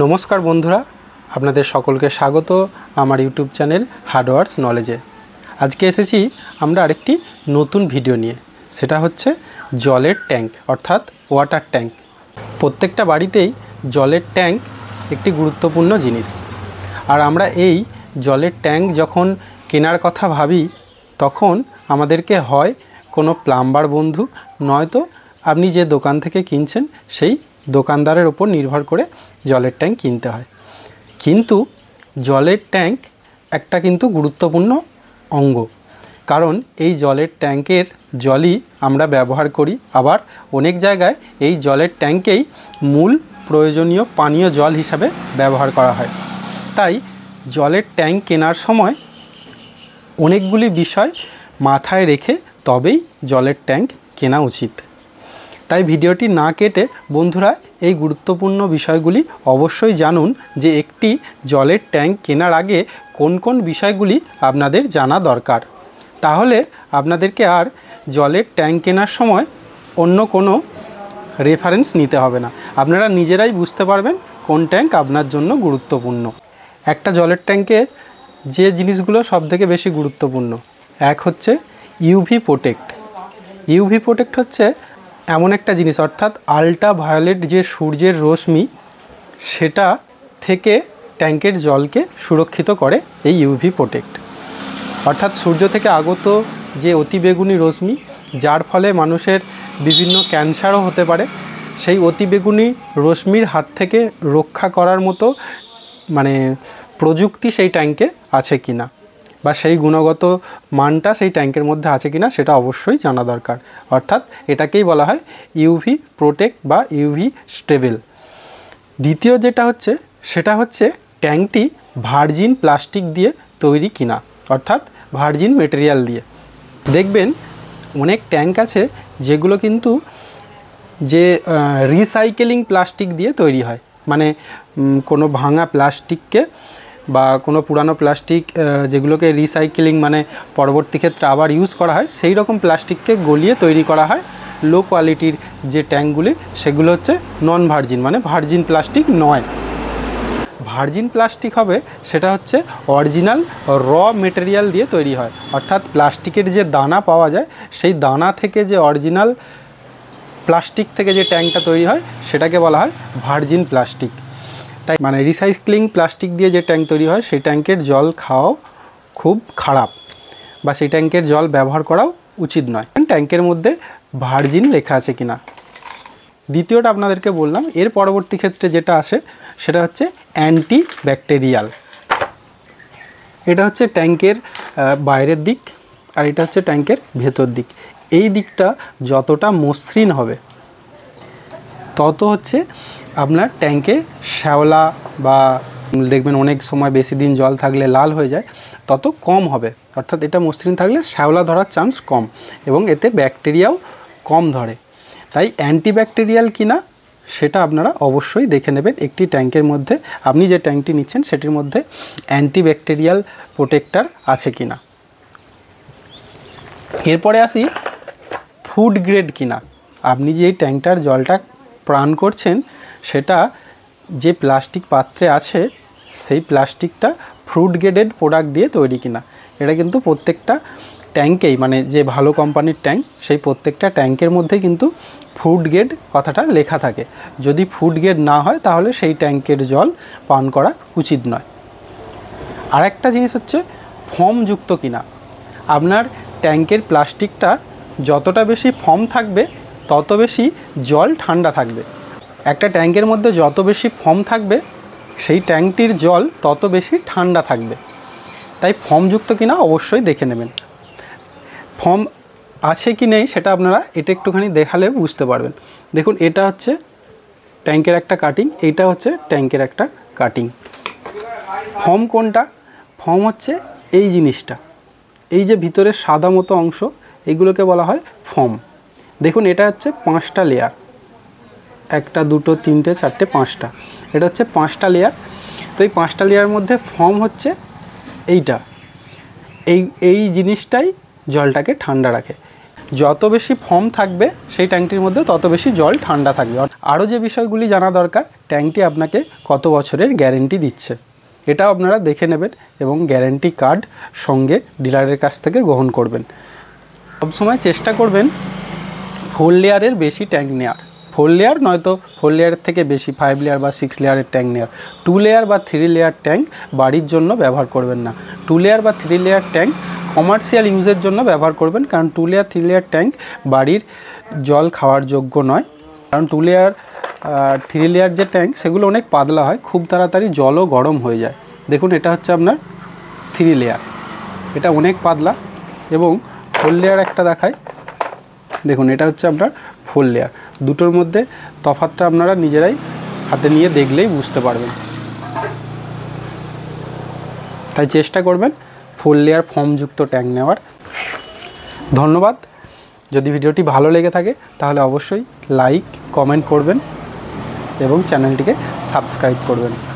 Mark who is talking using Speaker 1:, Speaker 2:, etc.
Speaker 1: নমস্কার বন্ধুরা আপনাদের সকলকে স্বাগত আমার ইউটিউব চ্যানেল হার্ডওয়ার্স নলেজে আজকে এসেছি আমরা আরেকটি নতুন ভিডিও নিয়ে সেটা হচ্ছে জলের ট্যাঙ্ক অর্থাৎ ওয়াটার ট্যাঙ্ক প্রত্যেকটা বাড়িতেই জলের ট্যাঙ্ক একটি গুরুত্বপূর্ণ জিনিস আর আমরা এই জলের ট্যাঙ্ক যখন কেনার কথা ভাবি তখন আমাদেরকে হয় কোনো প্লাম্বার বন্ধু নয়তো আপনি যে দোকান থেকে কিনছেন সেই দোকানদারের ওপর নির্ভর করে জলের ট্যাঙ্ক কিনতে হয় কিন্তু জলের ট্যাঙ্ক একটা কিন্তু গুরুত্বপূর্ণ অঙ্গ কারণ এই জলের ট্যাঙ্কের জলই আমরা ব্যবহার করি আবার অনেক জায়গায় এই জলের ট্যাঙ্কেই মূল প্রয়োজনীয় পানীয় জল হিসাবে ব্যবহার করা হয় তাই জলের ট্যাঙ্ক কেনার সময় অনেকগুলি বিষয় মাথায় রেখে তবেই জলের ট্যাঙ্ক কেনা উচিত তাই ভিডিওটি না কেটে বন্ধুরা এই গুরুত্বপূর্ণ বিষয়গুলি অবশ্যই জানুন যে একটি জলের ট্যাঙ্ক কেনার আগে কোন কোন বিষয়গুলি আপনাদের জানা দরকার তাহলে আপনাদেরকে আর জলের ট্যাঙ্ক কেনার সময় অন্য কোনো রেফারেন্স নিতে হবে না আপনারা নিজেরাই বুঝতে পারবেন কোন ট্যাঙ্ক আপনার জন্য গুরুত্বপূর্ণ একটা জলের ট্যাঙ্কে যে জিনিসগুলো সবথেকে বেশি গুরুত্বপূর্ণ এক হচ্ছে ইউভি প্রোটেক্ট ইউভি প্রোটেক্ট হচ্ছে এমন একটা জিনিস অর্থাৎ আল্ট্রা ভায়োলেট যে সূর্যের রশ্মি সেটা থেকে ট্যাঙ্কের জলকে সুরক্ষিত করে এই ইউভি প্রোটেক্ট অর্থাৎ সূর্য থেকে আগত যে অতিবেগুনি রশ্মি যার ফলে মানুষের বিভিন্ন ক্যান্সারও হতে পারে সেই অতিবেগুনি রশ্মির হাত থেকে রক্ষা করার মতো মানে প্রযুক্তি সেই ট্যাঙ্কে আছে কিনা বা সেই গুণগত মানটা সেই ট্যাঙ্কের মধ্যে আছে কি না সেটা অবশ্যই জানা দরকার অর্থাৎ এটাকেই বলা হয় ইউভি প্রোটেক্ট বা ইউভি স্টেবেল দ্বিতীয় যেটা হচ্ছে সেটা হচ্ছে ট্যাঙ্কটি ভার্জিন প্লাস্টিক দিয়ে তৈরি কিনা অর্থাৎ ভার্জিন মেটেরিয়াল দিয়ে দেখবেন অনেক ট্যাঙ্ক আছে যেগুলো কিন্তু যে রিসাইকেলিং প্লাস্টিক দিয়ে তৈরি হয় মানে কোনো ভাঙা প্লাস্টিককে বা কোনো পুরানো প্লাস্টিক যেগুলোকে রিসাইকেলিং মানে পরবর্তী ক্ষেত্রে আবার ইউজ করা হয় সেই রকম প্লাস্টিককে গলিয়ে তৈরি করা হয় লো কোয়ালিটির যে ট্যাঙ্কগুলি সেগুলো হচ্ছে নন ভার্জিন মানে ভার্জিন প্লাস্টিক নয় ভার্জিন প্লাস্টিক হবে সেটা হচ্ছে অরিজিনাল র মেটেরিয়াল দিয়ে তৈরি হয় অর্থাৎ প্লাস্টিকের যে দানা পাওয়া যায় সেই দানা থেকে যে অরিজিনাল প্লাস্টিক থেকে যে ট্যাঙ্কটা তৈরি হয় সেটাকে বলা হয় ভার্জিন প্লাস্টিক তাই মানে রিসাইক্লিং প্লাস্টিক দিয়ে যে ট্যাঙ্ক তৈরি হয় সেই ট্যাঙ্কের জল খাওয়াও খুব খারাপ বা সেই ট্যাঙ্কের জল ব্যবহার করাও উচিত নয় ট্যাঙ্কের মধ্যে ভার্জিন লেখা আছে কিনা দ্বিতীয়টা আপনাদেরকে বললাম এর পরবর্তী ক্ষেত্রে যেটা আসে সেটা হচ্ছে অ্যান্টি ব্যাকটেরিয়াল এটা হচ্ছে ট্যাঙ্কের বাইরের দিক আর এটা হচ্ছে ট্যাঙ্কের ভেতর দিক এই দিকটা যতটা মসৃণ হবে তত হচ্ছে আপনার ট্যাঙ্কে শ্যাওলা বা দেখবেন অনেক সময় বেশি দিন জল থাকলে লাল হয়ে যায় তত কম হবে অর্থাৎ এটা মসৃণ থাকলে শ্যাওলা ধরার চান্স কম এবং এতে ব্যাকটেরিয়াও কম ধরে তাই অ্যান্টিব্যাকটেরিয়াল কিনা সেটা আপনারা অবশ্যই দেখে নেবেন একটি ট্যাঙ্কের মধ্যে আপনি যে ট্যাঙ্কটি নিচ্ছেন সেটির মধ্যে অ্যান্টিব্যাকটেরিয়াল প্রোটেক্টার আছে কিনা এরপরে আসি ফুড গ্রেড কিনা আপনি যে ট্যাঙ্কটার জলটা প্রাণ করছেন সেটা যে প্লাস্টিক পাত্রে আছে সেই প্লাস্টিকটা ফ্রুট গ্রেডেড প্রোডাক্ট দিয়ে তৈরি কিনা এটা কিন্তু প্রত্যেকটা ট্যাঙ্কেই মানে যে ভালো কোম্পানির ট্যাঙ্ক সেই প্রত্যেকটা ট্যাঙ্কের মধ্যে কিন্তু ফুড গ্রেড কথাটা লেখা থাকে যদি ফুড গ্রেড না হয় তাহলে সেই ট্যাঙ্কের জল পান করা উচিত নয় আর একটা জিনিস হচ্ছে ফর্মযুক্ত কিনা আপনার ট্যাঙ্কের প্লাস্টিকটা যতটা বেশি ফর্ম থাকবে তত বেশি জল ঠান্ডা থাকবে একটা ট্যাঙ্কের মধ্যে যত বেশি ফর্ম থাকবে সেই ট্যাঙ্কটির জল তত বেশি ঠান্ডা থাকবে তাই ফর্মযুক্ত না অবশ্যই দেখে নেবেন ফর্ম আছে কি নেই সেটা আপনারা এটা একটুখানি দেখালে বুঝতে পারবেন দেখুন এটা হচ্ছে ট্যাঙ্কের একটা কাটিং এটা হচ্ছে ট্যাঙ্কের একটা কাটিং ফম কোনটা ফর্ম হচ্ছে এই জিনিসটা এই যে ভিতরের সাদা মতো অংশ এইগুলোকে বলা হয় ফর্ম দেখুন এটা হচ্ছে পাঁচটা লেয়ার একটা দুটো তিনটে চারটে পাঁচটা এটা হচ্ছে পাঁচটা লেয়ার তো এই পাঁচটা লেয়ার মধ্যে ফর্ম হচ্ছে এইটা এই এই জিনিসটাই জলটাকে ঠান্ডা রাখে যত বেশি ফর্ম থাকবে সেই ট্যাঙ্কটির মধ্যে তত বেশি জল ঠান্ডা থাকবে আরও যে বিষয়গুলি জানা দরকার ট্যাঙ্কটি আপনাকে কত বছরের গ্যারেন্টি দিচ্ছে এটাও আপনারা দেখে নেবেন এবং গ্যারেন্টি কার্ড সঙ্গে ডিলারের কাছ থেকে গ্রহণ করবেন সবসময় চেষ্টা করবেন ফোর লেয়ারের বেশি ট্যাঙ্ক নেয়ার ফোর লেয়ার নয়তো ফোর লেয়ারের থেকে বেশি ফাইভ লেয়ার বা সিক্স লেয়ারের ট্যাঙ্ক নেয়ার টু লেয়ার বা থ্রি লেয়ার ট্যাঙ্ক বাড়ির জন্য ব্যবহার করবেন না টু লেয়ার বা থ্রি লেয়ার ট্যাঙ্ক কমার্শিয়াল ইউজের জন্য ব্যবহার করবেন কারণ two layer three layer tank বাড়ির জল খাওয়ার যোগ্য নয় কারণ টু লেয়ার থ্রি লেয়ার যে ট্যাঙ্ক সেগুলো অনেক পাতলা হয় খুব তাড়াতাড়ি জলও গরম হয়ে যায় দেখুন এটা হচ্ছে আপনার থ্রি লেয়ার এটা অনেক পাতলা এবং ফোর লেয়ার একটা দেখায় দেখুন এটা হচ্ছে আপনার ফোর লেয়ার দুটোর মধ্যে তফাতটা আপনারা নিজেরাই হাতে নিয়ে দেখলেই বুঝতে পারবেন তাই চেষ্টা করবেন ফোর লেয়ার ফর্মযুক্ত ট্যাঙ্ক নেওয়ার ধন্যবাদ যদি ভিডিওটি ভালো লেগে থাকে তাহলে অবশ্যই লাইক কমেন্ট করবেন এবং চ্যানেলটিকে সাবস্ক্রাইব করবেন